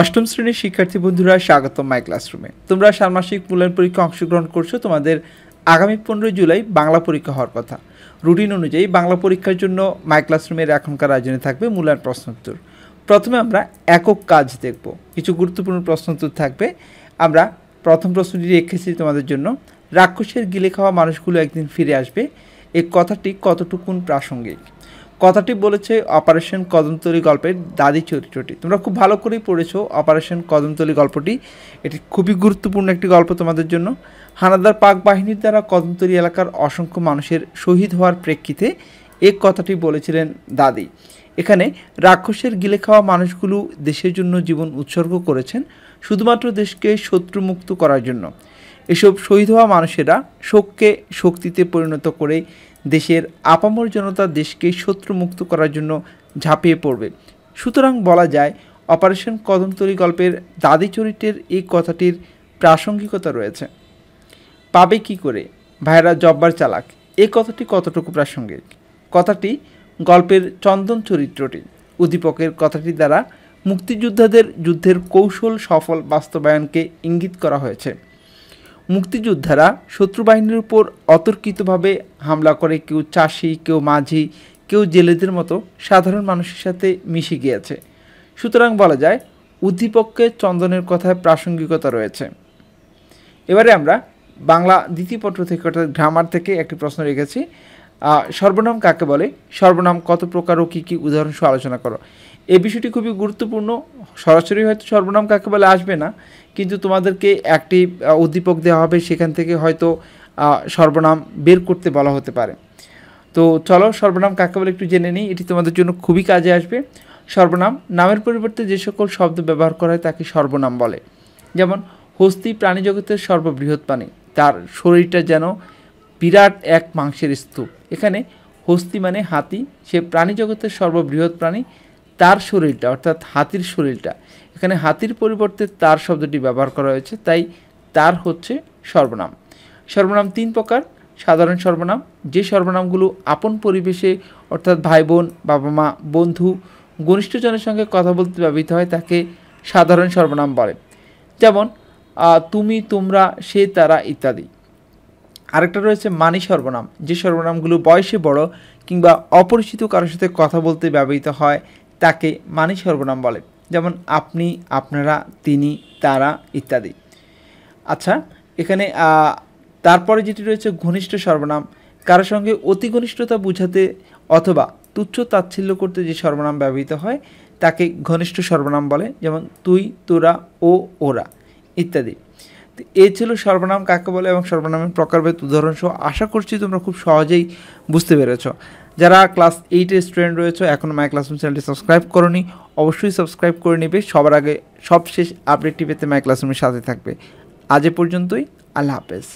অষ্টম শ্রেণীর শিক্ষার্থী বন্ধুরা স্বাগতম মাই ক্লাসরুমে তোমরা ষান্মাসিক মূল্যায়ন পরীক্ষা অংশগ্রহণ করছো তোমাদের আগামী পনেরোই জুলাই বাংলা পরীক্ষা হওয়ার কথা রুটিন অনুযায়ী বাংলা পরীক্ষার জন্য মাই ক্লাসরুমের এখনকার আয়োজনে থাকবে মূল্যায়ন প্রশ্নোত্তর প্রথমে আমরা একক কাজ দেখব কিছু গুরুত্বপূর্ণ প্রশ্নোত্তর থাকবে আমরা প্রথম প্রশ্নটি রেখেছি তোমাদের জন্য রাক্ষসের গিলে খাওয়া মানুষগুলো একদিন ফিরে আসবে এই কথাটি কতটুকুন প্রাসঙ্গিক কথাটি বলেছে অপারেশন কদমতলি গল্পের দাদি চরিত্রটি তোমরা খুব ভালো করেই পড়েছো অপারেশন কদমতলি গল্পটি এটি খুবই গুরুত্বপূর্ণ একটি গল্প তোমাদের জন্য হানাদার পাক বাহিনীর দ্বারা কদমতলি এলাকার অসংখ্য মানুষের শহীদ হওয়ার প্রেক্ষিতে এ কথাটি বলেছিলেন দাদি এখানে রাক্ষসের গিলে খাওয়া মানুষগুলো দেশের জন্য জীবন উৎসর্গ করেছেন শুধুমাত্র দেশকে শত্রুমুক্ত করার জন্য এসব শহীদ হওয়া মানুষেরা শোককে শক্তিতে পরিণত করে দেশের আপামর জনতা দেশকে শত্রুমুক্ত করার জন্য ঝাঁপিয়ে পড়বে সুতরাং বলা যায় অপারেশন কদমতলি গল্পের দাদি চরিত্রের এই কথাটির প্রাসঙ্গিকতা রয়েছে পাবে কি করে ভাইরা জব্বার চালাক এ কথাটি কতটুকু প্রাসঙ্গিক কথাটি গল্পের চন্দন চরিত্রটি উদ্দীপকের কথাটি দ্বারা মুক্তিযোদ্ধাদের যুদ্ধের কৌশল সফল বাস্তবায়নকে ইঙ্গিত করা হয়েছে মুক্তিযোদ্ধারা শত্রুবাহিনীর উপর অতর্কিতভাবে হামলা করে কেউ চাষি কেউ মাঝি কেউ জেলেদের মতো সাধারণ মানুষের সাথে মিশে গিয়েছে সুতরাং বলা যায় উদ্দীপককে চন্দনের কথায় প্রাসঙ্গিকতা রয়েছে এবারে আমরা বাংলা দ্বিতীয় পত্র থেকে অর্থাৎ গ্রামার থেকে একটি প্রশ্ন রেখেছি সর্বনাম কাকে বলে সর্বনাম কত প্রকার ও কী কী উদাহরণসহ আলোচনা করো এই বিষয়টি খুবই গুরুত্বপূর্ণ সরাসরি হয়তো সর্বনাম কাকে বলে আসবে না কিন্তু তোমাদেরকে একটি উদ্দীপক দেওয়া হবে সেখান থেকে হয়তো সর্বনাম বের করতে বলা হতে পারে তো চলো সর্বনাম কাকে বলে একটু জেনে নিই এটি তোমাদের জন্য খুবই কাজে আসবে সর্বনাম নামের পরিবর্তে যে সকল শব্দ ব্যবহার করা হয় তাকে সর্বনাম বলে যেমন হস্তি প্রাণীজগতের সর্ববৃহৎ প্রাণী তার শরীরটা যেন বিরাট এক মাংসের স্তূপ এখানে হস্তি মানে হাতি সে প্রাণী জগতের সর্ববৃহৎ প্রাণী তার শরীরটা অর্থাৎ হাতির শরীরটা এখানে হাতির পরিবর্তে তার শব্দটি ব্যবহার করা হয়েছে তাই তার হচ্ছে সর্বনাম সর্বনাম তিন প্রকার সাধারণ সর্বনাম যে সর্বনামগুলো আপন পরিবেশে অর্থাৎ ভাই বোন বাবা মা বন্ধু ঘনিষ্ঠজনের সঙ্গে কথা বলতে ব্যবহৃত হয় তাকে সাধারণ সর্বনাম বলে যেমন তুমি তোমরা সে তারা ইত্যাদি আরেকটা রয়েছে মানি সর্বনাম যে সর্বনামগুলো বয়সে বড় কিংবা অপরিচিত কারোর সাথে কথা বলতে ব্যবহৃত হয় তাকে মানি সর্বনাম বলে যেমন আপনি আপনারা তিনি তারা ইত্যাদি আচ্ছা এখানে তারপরে যেটি রয়েছে ঘনিষ্ঠ সর্বনাম কারো সঙ্গে অতি ঘনিষ্ঠতা বুঝাতে অথবা তুচ্ছ তাচ্ছিল্য করতে যে সর্বনাম ব্যবহৃত হয় তাকে ঘনিষ্ঠ সর্বনাম বলে যেমন তুই তোরা ও ওরা ইত্যাদি তো এই ছিল সর্বনাম কাকে বলে এবং সর্বনামের প্রকারভেদ সহ আশা করছি তোমরা খুব সহজেই বুঝতে পেরেছ যারা ক্লাস এইটের স্টুডেন্ট রয়েছে এখনও মাই ক্লাসরুম চ্যানেলটি সাবস্ক্রাইব করনি অবশ্যই সাবস্ক্রাইব করে নিবে সবার আগে সবশেষ আপডেটটি পেতে মাই ক্লাসরুমের সাথে থাকবে আজ এ পর্যন্তই আল্লাহ হাফেজ